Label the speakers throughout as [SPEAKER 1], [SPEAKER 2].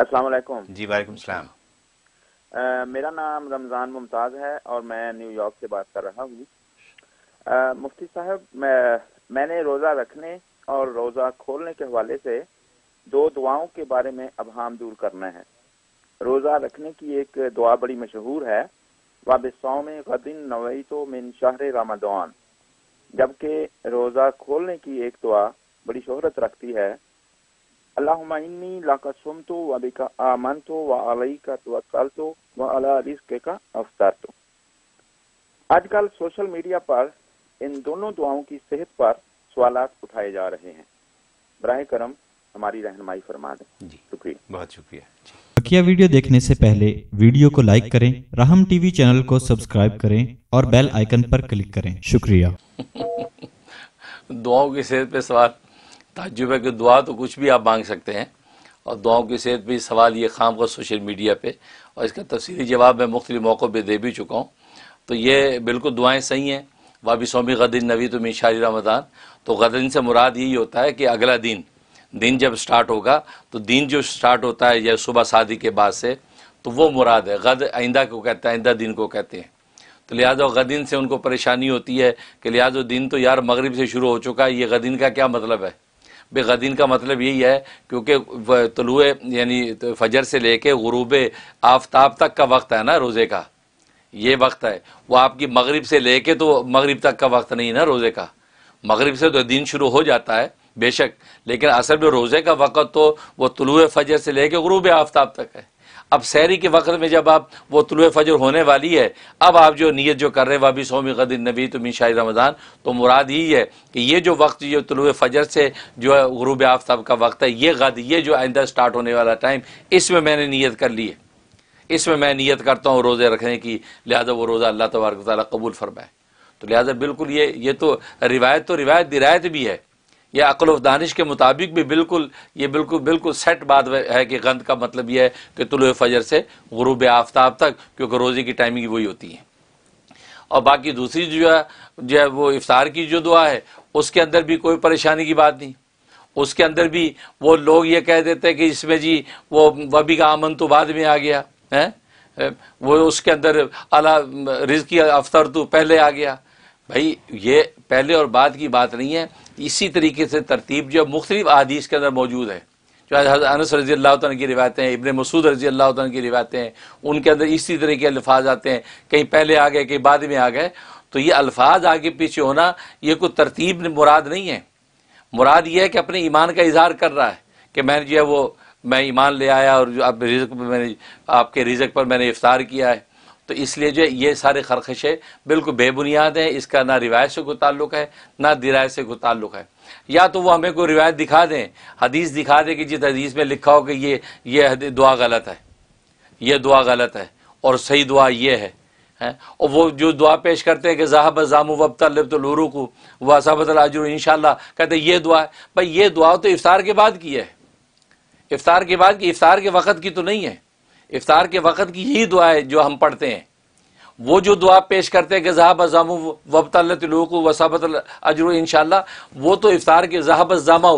[SPEAKER 1] अस्सलाम वालेकुम जी वालेकुम सलाम मेरा नाम रमज़ान मुमताज़ है और मैं न्यूयॉर्क से बात कर रहा हूँ मुफ्ती साहब मैं, मैंने रोज़ा रखने और रोज़ा खोलने के हवाले से दो दुआओं के बारे में अब हम दूर करना है रोज़ा रखने की एक दुआ बड़ी मशहूर है वाबिसों में गदिन नवई तो मिन शहर रामादान जबकि रोज़ा खोलने की एक दुआ बड़ी शोहरत रखती है अल्लाहुम्मा इन्नी लका आजकल सोशल मीडिया पर इन दोनों दुआओं की सेहत पर सवाल उठाए जा रहे हैं बर करम हमारी रहनमाई फरमा दें शुक्रिया
[SPEAKER 2] बहुत शुक्रिया बकिया वीडियो देखने से पहले वीडियो को लाइक करें राहम टीवी चैनल को सब्सक्राइब करें और बेल आइकन पर क्लिक करें शुक्रिया दुआओं की सेहत पे सवाल ताजुबे की दुआ तो कुछ भी आप मांग सकते हैं और दुआओं की सेहत पर सवाल ये खाम का सोशल मीडिया पर और इसका तफसली जवाब मैं मुख्तु मौक़ों पर दे भी चुका हूँ तो ये बिल्कुल दुआएँ सही हैं वाबी सोमी गदिन नवी तो मिशारी रमदान तो गदिन से मुराद यही होता है कि अगला दिन दिन जब स्टार्ट होगा तो दिन जो स्टार्ट होता है या सुबह शादी के बाद से तो वो मुराद है गद आइंदा को कहते हैं आइंदा दिन को कहते हैं तो लिहाजा गदिन से उनको परेशानी होती है कि लिहाजा दिन तो यार मगरब से शुरू हो चुका है ये गदिन का क्या मतलब है बेगदीन का मतलब यही है क्योंकि तलुए यानी फजर से लेके गुरूब आफ्ताब तक का वक्त है ना रोज़े का ये वक्त है वो आपकी मगरिब से लेके तो मगरिब तक का वक्त नहीं ना रोज़े का मगरिब से तो दिन शुरू हो जाता है बेशक लेकिन असल में रोज़े का वक़्त तो वो तलुए फजर से लेके गरूब आफ्ताब तक है अब सहरी के वक्त में जब आप वो तुल फजर होने वाली है अब आप जो नीयत जो कर रहे हैं वाबी सोमी कदर नबी तो मीशा रमज़ान तो मुराद ही है कि ये जो वक्त जो तुल फजर से जो है गरूब आफ्ताब का वक्त है ये गद ये जो आइंदा स्टार्ट होने वाला टाइम इसमें मैंने नीयत कर ली है इसमें मैं नीयत करता हूँ रोज़े रखने की लिहाजा वो रोज़ा अल्लाह तबारक तबूल कबूल फरमाए तो लिहाजा बिल्कुल ये ये तो रिवायत तो रिवायत दिरायत भी है या अकल व दानिश के मुताबिक भी बिल्कुल ये बिल्कुल बिल्कुल सेट बात है कि गंद का मतलब यह है कि तुल फजर से गुरूब आफ्ताब तक क्योंकि रोज़े की टाइमिंग वही होती है और बाकी दूसरी जो है जो है वो इफ्तार की जो दुआ है उसके अंदर भी कोई परेशानी की बात नहीं उसके अंदर भी वो लोग ये कह देते हैं कि इसमें जी वो वबी का आमन तो बाद में आ गया है वो उसके अंदर अला रिज की अफ्तर तो पहले आ गया भाई ये पहले और बाद की बात नहीं है इसी तरीके से तरतीब जो मुख्तलिफ अदीस के अंदर मौजूद है जो अनस रजी अल्लाह तन की रिवायतें हैं इबन मसूद रजी अल्लाह तन की रिवायतें हैं उनके अंदर इसी तरह के अल्फाज आते हैं कहीं पहले आ गए कहीं बाद में आ गए तो ये अल्फाज आगे पीछे होना ये कोई तरतीब मुराद नहीं है मुराद ये है कि अपने ईमान का इजहार कर रहा है कि मैंने जो है वो मैं ईमान ले आया और जो आप रिजक पर मैंने आपके रिजक पर मैंने इफ्तार किया है तो इसलिए जो ये सारे खरखशे बिल्कुल बेबुनियाद हैं इसका ना रिवायत से कोई ताल्लुक है ना दिरायत से कोई ताल्लुक है या तो वो हमें कोई रिवायत दिखा दें हदीस दिखा दें कि जिस हदीस में लिखा हो कि ये ये दुआ गलत है ये दुआ गलत है और सही दुआ ये है हैं और वो जो दुआ पेश करते हैं कि जहाब जामू वबतलूरू तो को वसाबतलाजू इन कहते ये दुआ है भाई ये दुआ तो इफ्तार के बाद की है इफ्तार के बाद की इफ्तार के वक़्त की तो नहीं है इफ्तार के वक़्त की यही दुआ जो हम पढ़ते हैं वो जो दुआ पेश करते हैं कि जहाब जामू वबतलूक वसाबत अजर इन वो तो इफ्तार के जहाब जामा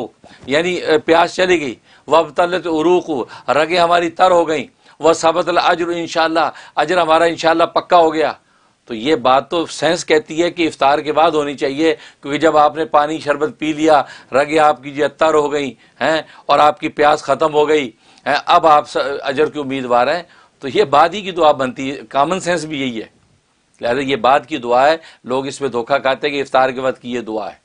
[SPEAKER 2] यानी प्यास चली गई वबतलत उरूक रगें हमारी तर हो गई वसाबत अजर इन अजर हमारा इन पक्का हो गया तो ये बात तो सेंस कहती है कि इफ्तार के बाद होनी चाहिए क्योंकि जब आपने पानी शरबत पी लिया रगे आपकी जत्तर हो गई हैं और आपकी प्यास ख़त्म हो गई हैं अब आप अजर के उम्मीदवार हैं तो ये बाद ही की दुआ बनती है कामन सेंस भी यही है लिहाजा ये बाद की दुआ है लोग इसमें धोखा खाते हैं कि इफ्तार के बाद की ये दुआ है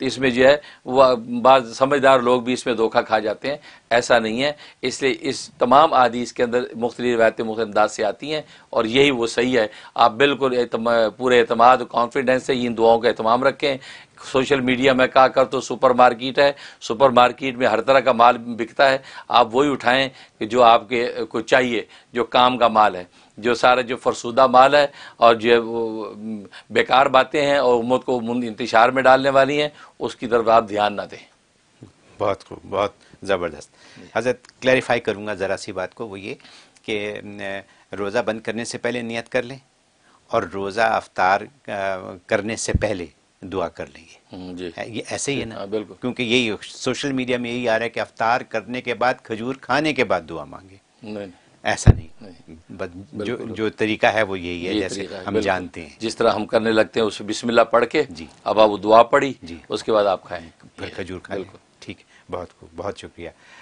[SPEAKER 2] तो इसमें जो है वह बाद समझदार लोग भी इसमें धोखा खा जाते हैं ऐसा नहीं है इसलिए इस तमाम आदि के अंदर मुख्तलि रवायतें मुख्त अंदाज से आती हैं और यही वो सही है आप बिल्कुल पूरे अतमाद कॉन्फिडेंस से इन दुआओं का अहतमाम रखें सोशल मीडिया में कहा कर तो सुपर मार्केट है सुपर मार्केट में हर तरह का माल बिकता है आप वही उठाएँ कि जो आपके को चाहिए जो काम का माल है जो सारा जो फरसूदा माल है और जो है वो बेकार बातें हैं और उम्मत को इंतशार में डालने वाली हैं उसकी तरफ आप ध्यान ना दें बहुत खूब बहुत ज़बरदस्त हजरत क्लैरिफाई करूँगा ज़रा सी बात को वो ये कि रोज़ा बंद करने से पहले नियत कर लें और रोज़ा अवतार करने से पहले दुआ कर लेंगे ये ऐसे ही है ना हाँ, बिल्कुल क्योंकि यही सोशल मीडिया में यही आ रहा है कि अवतार करने के बाद खजूर खाने के बाद दुआ मांगे नहीं ऐसा नहीं, नहीं। जो जो तरीका है वो यही है जैसे हम जानते हैं जिस तरह हम करने लगते हैं उसे बिस्मिल्लाह पढ़ के जी अब आप दुआ पढ़ी जी उसके बाद आप खाएं खजूर खाएं ठीक बहुत खूब बहुत शुक्रिया